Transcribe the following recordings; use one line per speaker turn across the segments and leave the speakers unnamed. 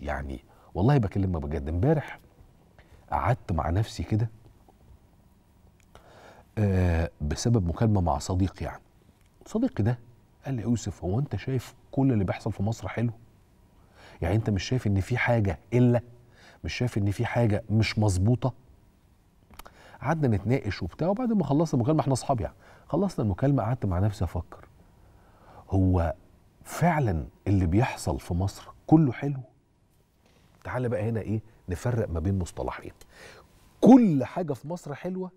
يعني والله بكلمك بجد امبارح قعدت مع نفسي كده آه بسبب مكالمه مع صديقي يعني صديقي ده قال لي يوسف هو انت شايف كل اللي بيحصل في مصر حلو يعني انت مش شايف ان في حاجه الا مش شايف ان في حاجه مش مظبوطه قعدنا نتناقش وبتاع وبعد ما خلصنا المكالمه احنا اصحاب يعني خلصنا المكالمه قعدت مع نفسي افكر هو فعلا اللي بيحصل في مصر كله حلو تعالى بقى هنا ايه نفرق ما بين مصطلحين كل حاجه في مصر حلوه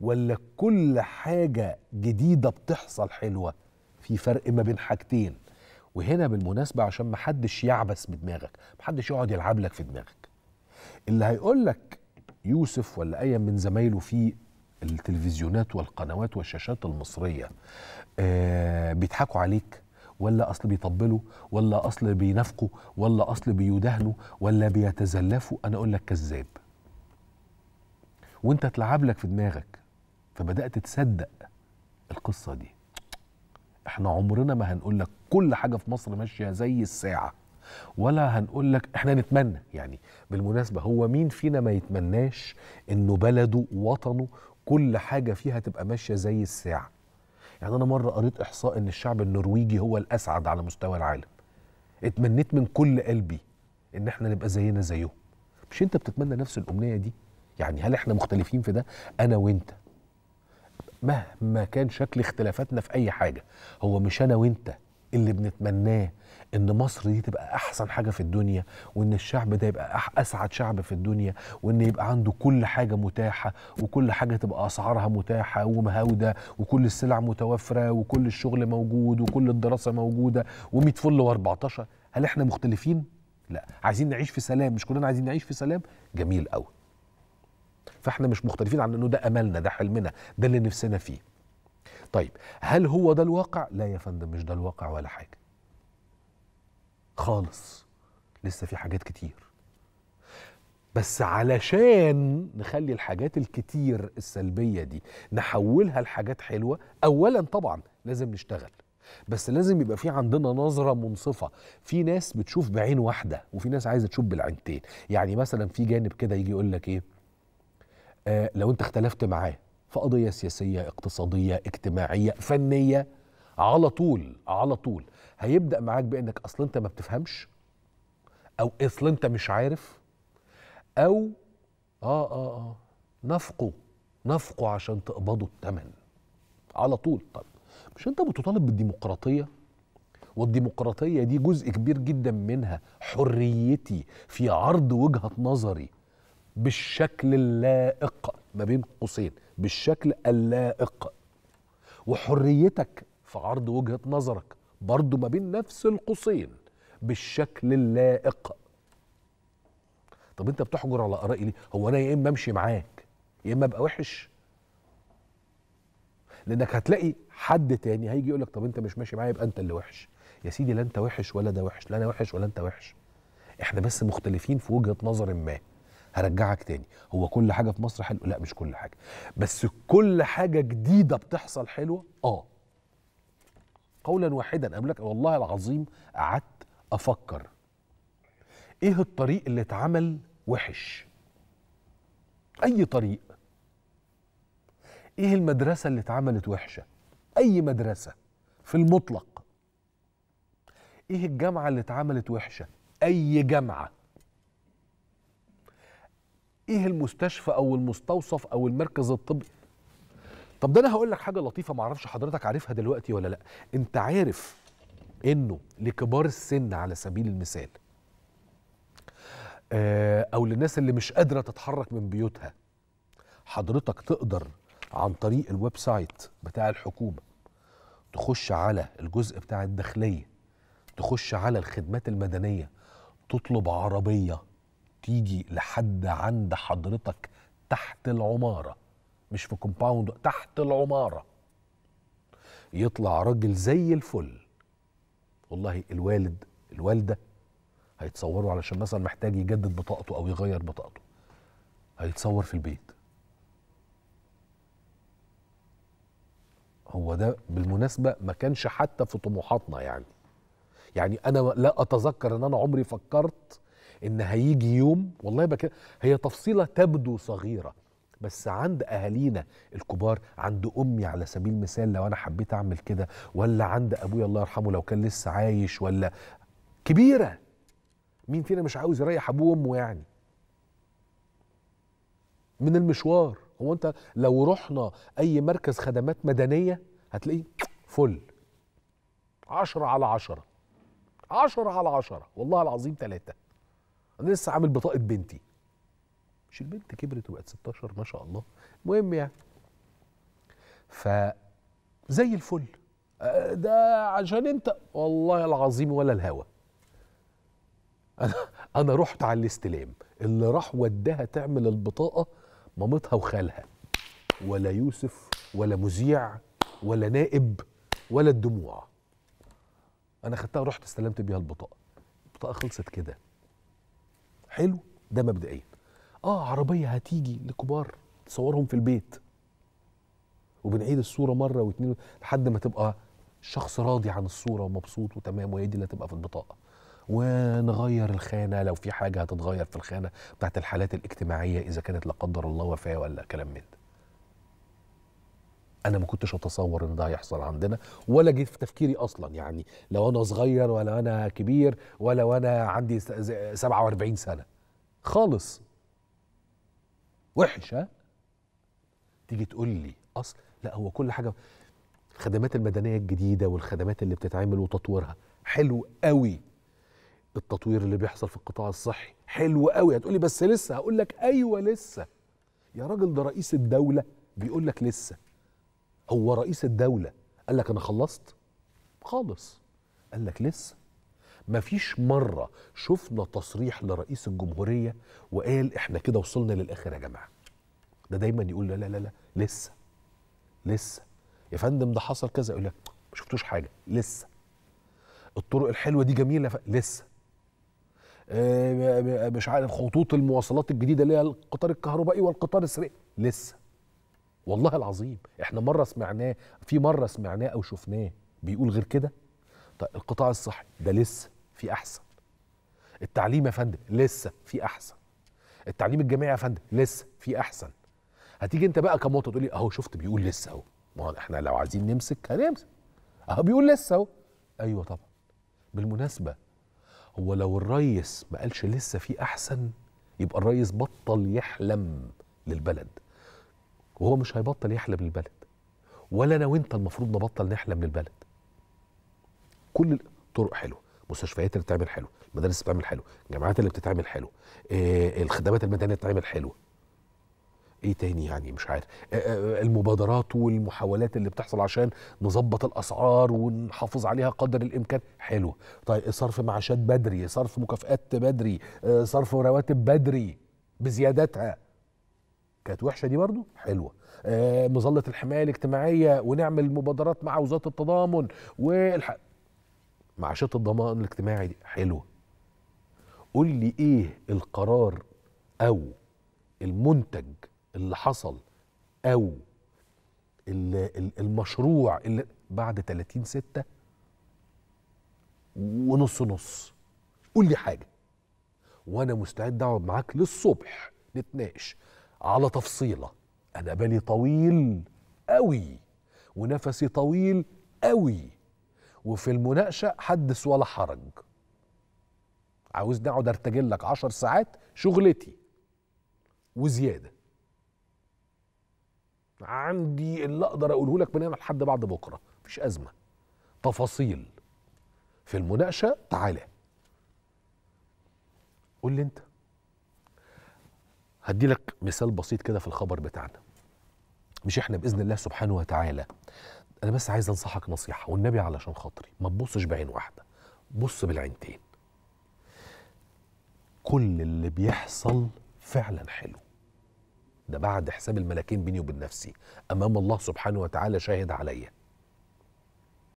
ولا كل حاجه جديده بتحصل حلوه في فرق ما بين حاجتين وهنا بالمناسبه عشان ما حدش يعبس بدماغك ما حدش يقعد يلعب لك في دماغك اللي هيقول لك يوسف ولا اي من زمايله في التلفزيونات والقنوات والشاشات المصريه آه بيضحكوا عليك ولا اصل بيطبلوا ولا اصل بينافقوا ولا اصل بيدهنوا ولا بيتزلفوا انا اقول لك كذاب وانت اتلعب لك في دماغك فبدات تصدق القصه دي احنا عمرنا ما هنقول لك كل حاجه في مصر ماشيه زي الساعه ولا هنقول لك احنا نتمنى يعني بالمناسبه هو مين فينا ما يتمناش انه بلده وطنه كل حاجه فيها تبقى ماشيه زي الساعه يعني انا مره قريت احصاء ان الشعب النرويجي هو الاسعد على مستوى العالم اتمنيت من كل قلبي ان احنا نبقى زينا زيهم مش انت بتتمنى نفس الامنيه دي يعني هل احنا مختلفين في ده انا وانت مهما كان شكل اختلافاتنا في اي حاجه هو مش انا وانت اللي بنتمناه ان مصر دي تبقى احسن حاجه في الدنيا وان الشعب ده يبقى اسعد شعب في الدنيا وان يبقى عنده كل حاجه متاحه وكل حاجه تبقى اسعارها متاحه ومهاوده وكل السلع متوفره وكل الشغل موجود وكل الدراسه موجوده و100 فل و14 هل احنا مختلفين لا عايزين نعيش في سلام مش كلنا عايزين نعيش في سلام جميل قوي فاحنا مش مختلفين عن انه ده املنا ده حلمنا ده اللي نفسنا فيه طيب هل هو ده الواقع لا يا فندم مش ده الواقع ولا حاجه خالص لسه في حاجات كتير بس علشان نخلي الحاجات الكتير السلبيه دي نحولها لحاجات حلوه اولا طبعا لازم نشتغل بس لازم يبقى في عندنا نظره منصفه في ناس بتشوف بعين واحده وفي ناس عايزه تشوف بالعينتين يعني مثلا في جانب كده يجي يقول لك ايه آه لو انت اختلفت معاه في قضيه سياسيه اقتصاديه اجتماعيه فنيه على طول على طول هيبدا معاك بانك اصل انت ما بتفهمش او اصل انت مش عارف او اه اه اه نفقه نفقه عشان تقبضوا الثمن على طول طب مش انت بتطالب بالديمقراطيه والديمقراطيه دي جزء كبير جدا منها حريتي في عرض وجهه نظري بالشكل اللائق ما بين قوسين بالشكل اللائق وحريتك في عرض وجهة نظرك برضو ما بين نفس القوسين بالشكل اللائق طب انت بتحجر على ارائي ليه هو انا يا اما امشي معاك يا اما ابقى وحش لانك هتلاقي حد تاني هيجي يقول لك طب انت مش ماشي معايا يبقى انت اللي وحش يا سيدي لا انت وحش ولا ده وحش لا انا وحش ولا انت وحش احنا بس مختلفين في وجهه نظر ما هرجعك تاني هو كل حاجه في مصر حلوه لا مش كل حاجه بس كل حاجه جديده بتحصل حلوه اه قولا واحدا اقول لك والله العظيم قعدت افكر ايه الطريق اللي اتعمل وحش اي طريق ايه المدرسه اللي اتعملت وحشه اي مدرسه في المطلق ايه الجامعه اللي اتعملت وحشه اي جامعه ايه المستشفى او المستوصف او المركز الطبي طب ده انا هقول لك حاجه لطيفه ما اعرفش حضرتك عارفها دلوقتي ولا لا انت عارف انه لكبار السن على سبيل المثال آه، او للناس اللي مش قادره تتحرك من بيوتها حضرتك تقدر عن طريق الويب سايت بتاع الحكومه تخش على الجزء بتاع الداخليه تخش على الخدمات المدنيه تطلب عربيه تيجي لحد عند حضرتك تحت العماره مش في كومباوند تحت العماره يطلع راجل زي الفل والله الوالد الوالده هيتصوروا علشان مثلا محتاج يجدد بطاقته او يغير بطاقته هيتصور في البيت هو ده بالمناسبه ما كانش حتى في طموحاتنا يعني يعني انا لا اتذكر ان انا عمري فكرت ان هيجي يوم والله بك هي تفصيله تبدو صغيره بس عند اهالينا الكبار عند امي على سبيل المثال لو انا حبيت اعمل كده ولا عند ابويا الله يرحمه لو كان لسه عايش ولا كبيره مين فينا مش عاوز يريح ابوه وامه يعني من المشوار هو انت لو رحنا اي مركز خدمات مدنيه هتلاقيه فل عشرة على عشرة عشرة على عشرة والله العظيم ثلاثة انا لسه عامل بطاقه بنتي مش البنت كبرت وبقت 16 ما شاء الله المهم يعني ف زي الفل آه، ده عشان انت والله العظيم ولا الهوى انا انا رحت على الاستلام اللي راح وداها تعمل البطاقه مامتها وخالها ولا يوسف ولا مذيع ولا نائب ولا الدموع انا خدتها ورحت استلمت بيها البطاقه البطاقه خلصت كده حلو ده مبدئيا اه عربيه هتيجي لكبار تصورهم في البيت وبنعيد الصوره مره واتنين لحد ما تبقى الشخص راضي عن الصوره ومبسوط وتمام وهي دي اللي هتبقى في البطاقه ونغير الخانه لو في حاجه هتتغير في الخانه بتاعت الحالات الاجتماعيه اذا كانت لا قدر الله وفاه ولا كلام من ده انا ما كنتش اتصور ان ده هيحصل عندنا ولا جه في تفكيري اصلا يعني لو انا صغير ولا انا كبير ولا وانا عندي 47 سنه خالص وحش ها تيجي تقول لي اصل لا هو كل حاجه الخدمات المدنيه الجديده والخدمات اللي بتتعمل وتطويرها حلو قوي التطوير اللي بيحصل في القطاع الصحي حلو قوي هتقولي بس لسه هقول لك ايوه لسه يا راجل ده رئيس الدوله بيقول لك لسه هو رئيس الدولة قال لك أنا خلصت خالص قال لك لسه مفيش مرة شفنا تصريح لرئيس الجمهورية وقال احنا كده وصلنا للآخر يا جماعة ده دايما يقول لا لا لا, لا لسه لسه يا فندم ده حصل كذا يقول لك ما شفتوش حاجة لسه الطرق الحلوة دي جميلة ف... لسه آه، مش عارف خطوط المواصلات الجديدة اللي هي القطار الكهربائي والقطار السريع لسه والله العظيم احنا مره سمعناه في مره سمعناه او شفناه بيقول غير كده طيب القطاع الصحي ده لسه في احسن التعليم يا فندم لسه في احسن التعليم الجامعي يا فندم لسه في احسن هتيجي انت بقى كموطن تقول لي اهو شفت بيقول لسه اهو ما احنا لو عايزين نمسك هنمسك اهو بيقول لسه اهو ايوه طبعا بالمناسبه هو لو الريس ما قالش لسه في احسن يبقى الريس بطل يحلم للبلد وهو مش هيبطل يحلم للبلد ولا انا وانت المفروض نبطل نحلم للبلد كل الطرق حلوه المستشفيات اللي بتعمل حلو المدارس بتعمل حلو الجامعات اللي بتتعمل حلو إيه آه، الخدمات المدنيه بتتعمل حلوه ايه تاني يعني مش عارف إيه المبادرات والمحاولات اللي بتحصل عشان نظبط الاسعار ونحافظ عليها قدر الامكان حلو طيب صرف معاشات بدري صرف مكافئات بدري صرف رواتب بدري بزيادتها كانت وحشه دي برضو حلوه آه مظله الحمايه الاجتماعيه ونعمل مبادرات مع وزاره التضامن والح... معاشات الضمان الاجتماعي دي حلوه قول لي ايه القرار او المنتج اللي حصل او المشروع اللي بعد 30 6 ونص نص قول لي حاجه وانا مستعد اقعد معاك للصبح نتناقش على تفصيله انا بالي طويل قوي ونفسي طويل قوي وفي المناقشه حدث ولا حرج عاوزني اقعد ارتجل لك عشر ساعات شغلتي وزياده عندي اللي اقدر اقوله لك بنام لحد بعد بكره مفيش ازمه تفاصيل في المناقشه تعالى قول لي انت هدي لك مثال بسيط كده في الخبر بتاعنا مش احنا باذن الله سبحانه وتعالى انا بس عايز انصحك نصيحه والنبي علشان خاطري ما تبصش بعين واحده بص بالعينتين كل اللي بيحصل فعلا حلو ده بعد حساب الملاكين بيني وبين نفسي امام الله سبحانه وتعالى شاهد عليا